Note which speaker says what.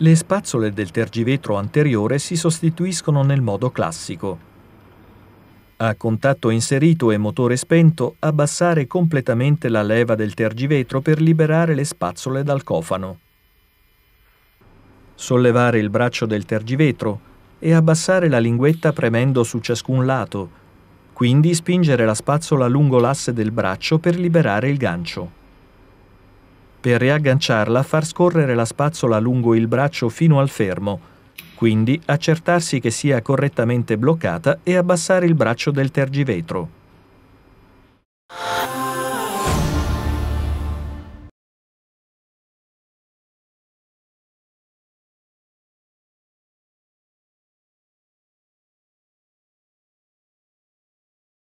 Speaker 1: le spazzole del tergivetro anteriore si sostituiscono nel modo classico. A contatto inserito e motore spento, abbassare completamente la leva del tergivetro per liberare le spazzole dal cofano. Sollevare il braccio del tergivetro e abbassare la linguetta premendo su ciascun lato, quindi spingere la spazzola lungo l'asse del braccio per liberare il gancio. Per riagganciarla far scorrere la spazzola lungo il braccio fino al fermo, quindi accertarsi che sia correttamente bloccata e abbassare il braccio del tergivetro.